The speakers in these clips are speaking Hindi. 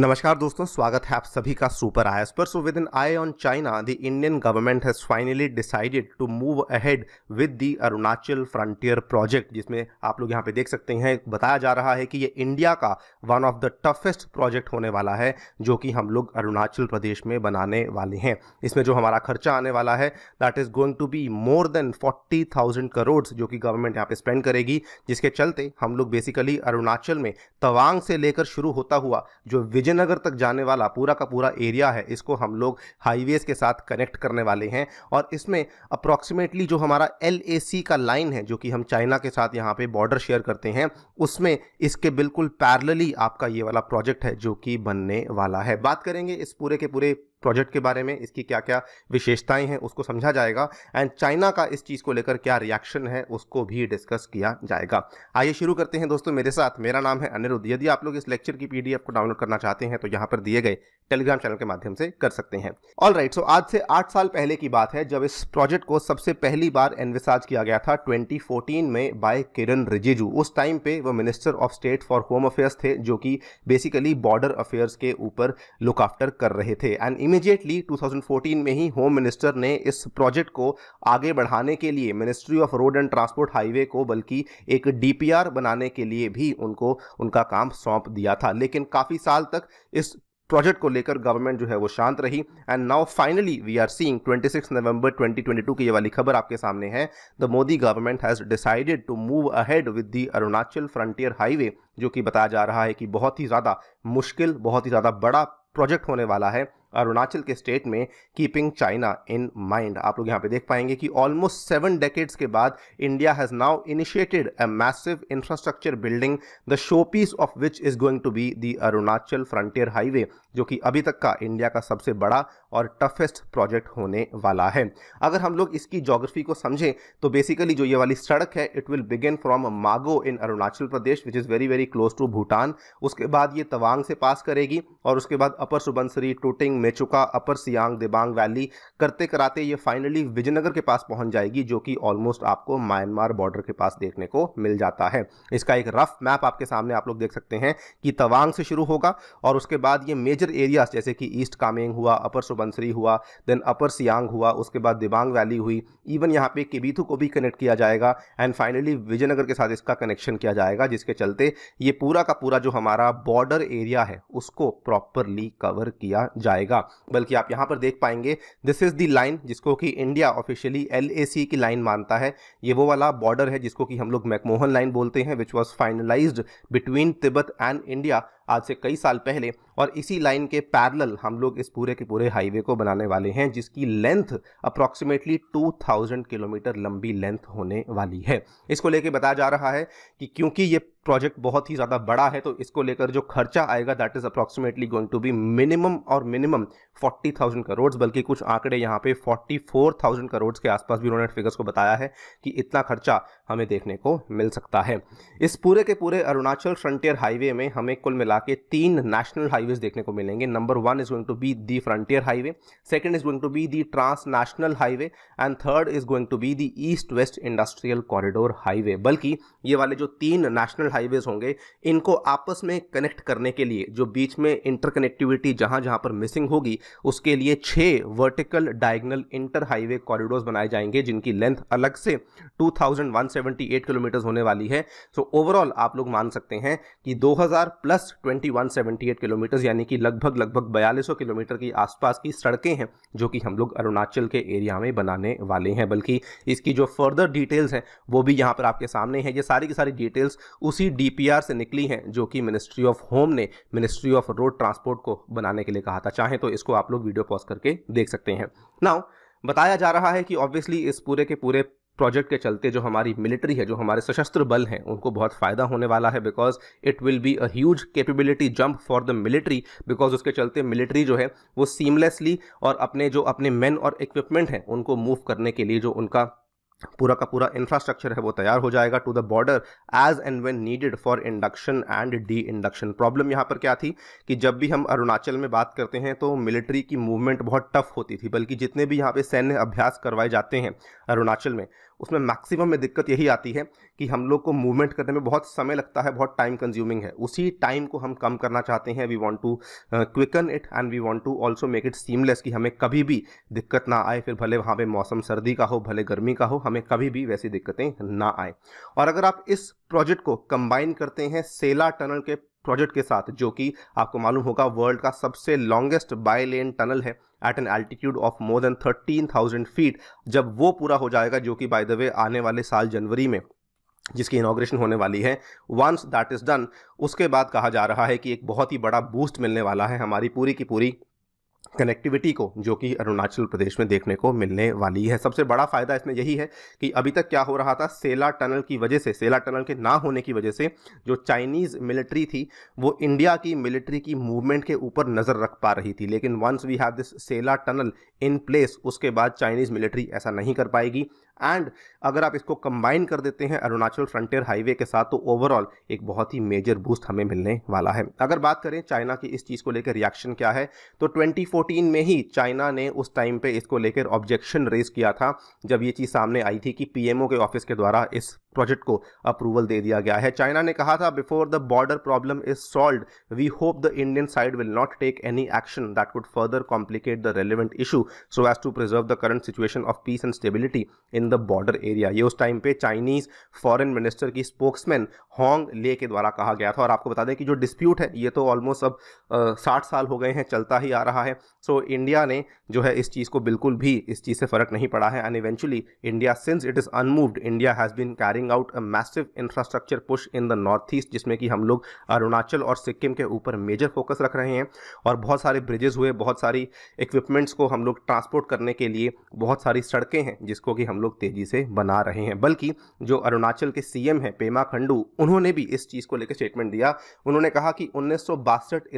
नमस्कार दोस्तों स्वागत है आप सभी का सुपर आयस पर so with in eye on China the Indian government has finally decided to move ahead with the Arunachal frontier project जिसमें आप लोग यहां पे देख सकते हैं बताया जा रहा है कि ये इंडिया का one of the toughest project होने वाला है जो कि हम लोग अरुणाचल प्रदेश में बनाने वाले हैं इसमें जो हमारा खर्चा आने वाला है that is going to be more than forty thousand crore जो कि गवर्नमेंट यहाँ पे स्पेंड करेगी जिसके चलते हम लोग बेसिकली अरुणाचल में तवांग से लेकर शुरू होता हुआ जो विजय विजयनगर तक जाने वाला पूरा का पूरा एरिया है इसको हम लोग हाईवेज़ के साथ कनेक्ट करने वाले हैं और इसमें अप्रॉक्सीमेटली जो हमारा एल का लाइन है जो कि हम चाइना के साथ यहाँ पर बॉर्डर शेयर करते हैं उसमें इसके बिल्कुल पैरलली आपका ये वाला प्रोजेक्ट है जो कि बनने वाला है बात करेंगे इस पूरे के पूरे प्रोजेक्ट के बारे में इसकी क्या क्या विशेषताएं हैं उसको समझा जाएगा एंड चाइना का इस चीज़ को लेकर क्या रिएक्शन है उसको भी डिस्कस किया जाएगा आइए शुरू करते हैं दोस्तों मेरे साथ मेरा नाम है अनिरुद्ध यदि आप लोग इस लेक्चर की पीडीएफ को डाउनलोड करना चाहते हैं तो यहाँ पर दिए गए टेलीग्राम चैनल के माध्यम से कर सकते हैं ऑल राइट सो आज से आठ साल पहले की बात है जब इस प्रोजेक्ट को सबसे पहली बार एनविसाज किया गया था फोर्टीन में बाय किरण रिजिजू उस टाइम पे वो minister of state for home affairs थे जो कि बेसिकली बॉर्डर अफेयर्स के ऊपर लुक आफ्टर कर रहे थे एंड इमीडिएटली 2014 में ही होम मिनिस्टर ने इस प्रोजेक्ट को आगे बढ़ाने के लिए ministry of road and transport highway को बल्कि एक डी बनाने के लिए भी उनको उनका काम सौंप दिया था लेकिन काफ़ी साल तक इस प्रोजेक्ट को लेकर गवर्नमेंट जो है वो शांत रही and now finally we are seeing 26 November 2022 की ये वाली खबर आपके सामने है the Modi government has decided to move ahead with the Arunachal frontier highway जो कि बताया जा रहा है कि बहुत ही ज़्यादा मुश्किल बहुत ही ज़्यादा बड़ा प्रोजेक्ट होने वाला है अरुणाचल के स्टेट में कीपिंग चाइना इन माइंड आप लोग यहाँ पे देख पाएंगे कि ऑलमोस्ट सेवन डेकेड्स के बाद India has now initiated a massive infrastructure building the showpiece of which is going to be the Arunachal frontier highway जो कि अभी तक का इंडिया का सबसे बड़ा और टफेस्ट प्रोजेक्ट होने वाला है अगर हम लोग इसकी जोग्राफी को समझें तो बेसिकली जो ये वाली सड़क है it will begin from Mago in Arunachal Pradesh which is very very close to Bhutan उसके बाद ये तवांग से पास करेगी और उसके बाद upper Subansiri Tuting Mechuka upper Siang Dibang valley करते कराते ये फाइनली विजयनगर के पास पहुंच जाएगी जो कि ऑलमोस्ट आपको म्यांमार बॉर्डर के पास देखने को मिल जाता है इसका एक रफ मैप आपके सामने आप लोग देख सकते हैं कि तवांग से शुरू होगा और उसके बाद ये मेजर एरियाज जैसे कि ईस्ट कामेंग हुआ अपर सुबंसरी हुआ देन अपर सियांग हुआ उसके बाद दिबांग वैली हुई इवन यहाँ पे केबीथू को भी कनेक्ट किया जाएगा एंड फाइनली विजयनगर के साथ इसका कनेक्शन किया जाएगा जिसके चलते ये पूरा का पूरा जो हमारा बॉर्डर एरिया है उसको प्रॉपरली कवर किया जाएगा जाएगा बल्कि आप यहाँ पर देख पाएंगे दिस इज़ दी लाइन जिसको कि इंडिया ऑफिशियली एल की लाइन मानता है ये वो वाला बॉर्डर है जिसको कि हम लोग मैकमोहन लाइन बोलते हैं which was finalize between Tibet and India आज से कई साल पहले और इसी लाइन के पैरल हम लोग इस पूरे के पूरे हाईवे को बनाने वाले हैं जिसकी लेंथ अप्रॉक्सीमेटली 2000 किलोमीटर लंबी लेंथ होने वाली है इसको लेके बताया जा रहा है कि क्योंकि ये प्रोजेक्ट बहुत ही ज़्यादा बड़ा है तो इसको लेकर जो खर्चा आएगा that is approximately going to be minimum और मिनिमम 40,000 करोड़ बल्कि कुछ आंकड़े यहाँ पे 44,000 करोड़ के आसपास भी उन्होंने फिगर्स को बताया है कि इतना खर्चा हमें देखने को मिल सकता है इस पूरे के पूरे अरुणाचल फ्रंटियर हाईवे में हमें कुल मिला के तीन नेशनल हाईवेज देखने को मिलेंगे number one is going to be the frontier highway second is going to be the trans national highway and third is going to be the east west industrial corridor highway बल्कि ये वाले जो तीन नेशनल हाईवेज होंगे इनको आपस में कनेक्ट करने के लिए जो बीच में इंटरकनेक्टिविटी जहां जहां पर मिसिंग होगी उसके लिए छह vertical diagonal inter highway corridors बनाए जाएंगे जिनकी लेंथ अलग से 2178 किलोमीटर होने वाली है सो so, ओवरऑल आप लोग मान सकते हैं कि 2000 प्लस 2178 किलोमीटर यानी कि लगभग लगभग बयालीस किलोमीटर की आसपास की सड़कें हैं जो कि हम लोग अरुणाचल के एरिया में बनाने वाले हैं बल्कि इसकी जो फर्दर डिटेल्स हैं वो भी यहां पर आपके सामने है ये सारी की सारी डिटेल्स उसी उसी डी से निकली हैं जो कि मिनिस्ट्री ऑफ होम ने मिनिस्ट्री ऑफ रोड ट्रांसपोर्ट को बनाने के लिए कहा था चाहे तो इसको आप लोग वीडियो पॉज करके देख सकते हैं नाउ बताया जा रहा है कि ऑब्वियसली इस पूरे के पूरे प्रोजेक्ट के चलते जो हमारी मिलिट्री है जो हमारे सशस्त्र बल हैं उनको बहुत फ़ायदा होने वाला है because it will be a huge capability jump for the military because उसके चलते मिलिट्री जो है वो सीमलेसली और अपने जो अपने मेन और इक्विपमेंट हैं उनको मूव करने के लिए जो उनका पूरा का पूरा इंफ्रास्ट्रक्चर है वो तैयार हो जाएगा to the border edge and when needed for induction and de induction problem यहाँ पर क्या थी कि जब भी हम अरुणाचल में बात करते हैं तो मिलिट्री की मूवमेंट बहुत टफ होती थी बल्कि जितने भी यहाँ पे सैन्य अभ्यास करवाए जाते हैं अरुणाचल में उसमें मैक्सिमम में दिक्कत यही आती है कि हम लोग को मूवमेंट करने में बहुत समय लगता है बहुत टाइम कंज्यूमिंग है उसी टाइम को हम कम करना चाहते हैं we want to quicken it and we want to also make it seamless कि हमें कभी भी दिक्कत ना आए फिर भले वहाँ पर मौसम सर्दी का हो भले गर्मी का हो हमें कभी भी वैसी दिक्कतें ना आए और अगर आप इस प्रोजेक्ट को कंबाइन करते हैं सेला टनल के प्रोजेक्ट के साथ जो कि आपको मालूम होगा वर्ल्ड का सबसे लॉन्गेस्ट बाई लेन टनल है at an altitude of more than thirteen thousand feet जब वो पूरा हो जाएगा जो कि बाय द वे आने वाले साल जनवरी में जिसकी इनाग्रेशन होने वाली है वंस दैट इज़ डन उसके बाद कहा जा रहा है कि एक बहुत ही बड़ा बूस्ट मिलने वाला है हमारी पूरी की पूरी कनेक्टिविटी को जो कि अरुणाचल प्रदेश में देखने को मिलने वाली है सबसे बड़ा फायदा इसमें यही है कि अभी तक क्या हो रहा था सेला टनल की वजह से सेला टनल के ना होने की वजह से जो चाइनीज़ मिलिट्री थी वो इंडिया की मिलिट्री की मूवमेंट के ऊपर नज़र रख पा रही थी लेकिन once we have this Sela tunnel in place उसके बाद चाइनीज़ मिलिट्री ऐसा नहीं कर पाएगी एंड अगर आप इसको कंबाइन कर देते हैं अरुणाचल फ्रंटियर हाईवे के साथ तो ओवरऑल एक बहुत ही मेजर बूस्ट हमें मिलने वाला है अगर बात करें चाइना की इस चीज़ को लेकर रिएक्शन क्या है तो ट्वेंटी 2014 में ही चाइना ने उस टाइम पे इसको लेकर ऑब्जेक्शन रेज किया था जब ये चीज़ सामने आई थी कि पीएमओ के ऑफिस के द्वारा इस प्रोजेक्ट को अप्रूवल दे दिया गया है चाइना ने कहा था before the border problem is solve we hope the Indian side will not take any action that would further complicate the relevant issue so as to preserve the current situation of peace and stability in the border area ये उस टाइम पे चाइनीज फॉरेन मिनिस्टर की स्पोक्समैन होंग ले के द्वारा कहा गया था और आपको बता दें कि जो डिस्प्यूट है ये तो ऑलमोस्ट अब साठ साल हो गए हैं चलता ही आ रहा है सो so, इंडिया ने जो है इस चीज़ को बिल्कुल भी इस चीज़ से फ़र्क नहीं पड़ा है and eventually India since it is unmoved India has been carrying out a massive infrastructure push in the north east जिसमें कि हम लोग अरुणाचल और सिक्किम के ऊपर मेजर फोकस रख रहे हैं और बहुत सारे ब्रिजेज़ हुए बहुत सारी इक्विपमेंट्स को हम लोग ट्रांसपोर्ट करने के लिए बहुत सारी सड़कें हैं जिसको कि हम लोग तेज़ी से बना रहे हैं बल्कि जो अरुणाचल के सी हैं पेमा खंडू उन्होंने भी इस चीज़ को लेकर स्टेटमेंट दिया उन्होंने कहा कि उन्नीस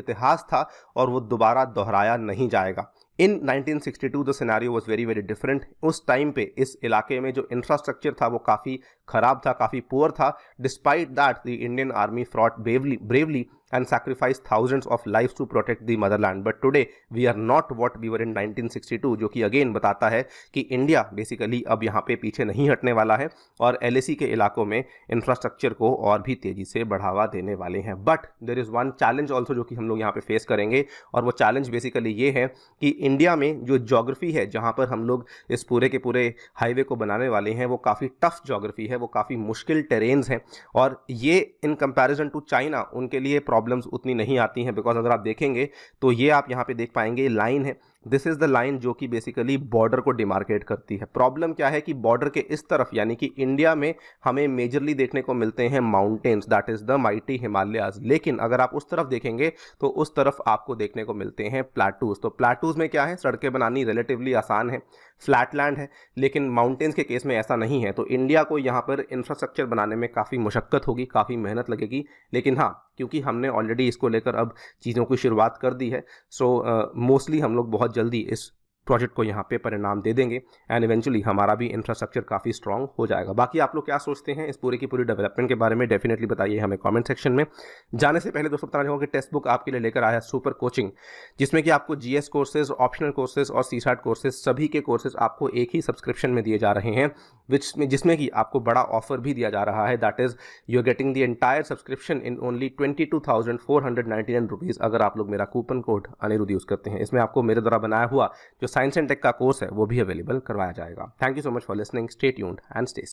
इतिहास था और वो दोबारा दोहराया नहीं जाएगा in 1962 the scenario was very very different उस टाइम पे इस इलाके में जो इंफ्रास्ट्रक्चर था वो काफ़ी ख़राब था काफ़ी पुअर था despite that the Indian army fought bravely and sacrificed thousands of lives to protect the motherland but today we are not what we were in 1962 जो कि अगेन बताता है कि इंडिया बेसिकली अब यहाँ पे पीछे नहीं हटने वाला है और एल के इलाकों में इंफ्रास्ट्रक्चर को और भी तेज़ी से बढ़ावा देने वाले हैं but there is one challenge also जो कि हम लोग यहाँ पे फेस करेंगे और वो चैलेंज बेसिकली ये है कि इंडिया में जो जोग्राफी है जहाँ पर हम लोग इस पूरे के पूरे हाईवे को बनाने वाले हैं वो काफ़ी टफ जोग्राफी है वो काफ़ी मुश्किल टेरेन्स हैं और ये इन कंपेरिजन टू चाइना उनके लिए प्रॉब्लम प्रॉब्लम्स उतनी नहीं आती हैं बिकॉज अगर आप देखेंगे तो ये आप यहाँ पे देख पाएंगे लाइन है दिस इज़ द लाइन जो कि बेसिकली बॉर्डर को डिमार्केट करती है प्रॉब्लम क्या है कि बॉर्डर के इस तरफ यानी कि इंडिया में हमें मेजरली देखने को मिलते हैं mountains that is the mighty Himalayas लेकिन अगर आप उस तरफ देखेंगे तो उस तरफ आपको देखने को मिलते हैं प्लाटूज तो प्लाटूज में क्या है सड़कें बनानी रिलेटिवली आसान है फ्लैट लैंड है लेकिन माउंटेन्स के केस में ऐसा नहीं है तो इंडिया को यहाँ पर इंफ्रास्ट्रक्चर बनाने में काफ़ी मुशक्क़त होगी काफ़ी मेहनत लगेगी लेकिन हाँ क्योंकि हमने ऑलरेडी इसको लेकर अब चीज़ों की शुरुआत कर दी है सो so, मोस्टली uh, हम लोग बहुत जल्दी इस प्रोजेक्ट को यहाँ पे परिणाम दे देंगे एंड इवेंचुअली हमारा भी इंफ्रास्ट्रक्चर काफ़ी स्ट्रॉन्ग हो जाएगा बाकी आप लोग क्या सोचते हैं इस पूरे की पूरी डेवलपमेंट के बारे में डेफिनेटली बताइए हमें कमेंट सेक्शन में जाने से पहले दोस्तों बताना चाहूँगा कि टेस्ट बुक आपके लिए लेकर आया सुपर कोचिंग जिसमें कि आपको जीएस कोर्सेज ऑप्शनल कोर्सेज और सी कोर्सेज सभी के कोर्सेज आपको एक ही सब्सक्रिप्शन में दिए जा रहे हैं विच में जिसमें कि आपको बड़ा ऑफर भी दिया जा रहा है that is you are getting the entire subscription in only twenty two thousand four hundred ninety nine rupees अगर आप लोग मेरा कूपन कोड अनिरुद्ध यूज़ करते हैं इसमें आपको मेरे द्वारा बनाया हुआ जो साइंस एंड टेक का कोर्स है वो भी अवेलेबल करवाया जाएगा thank you so much for listening stay tuned and stay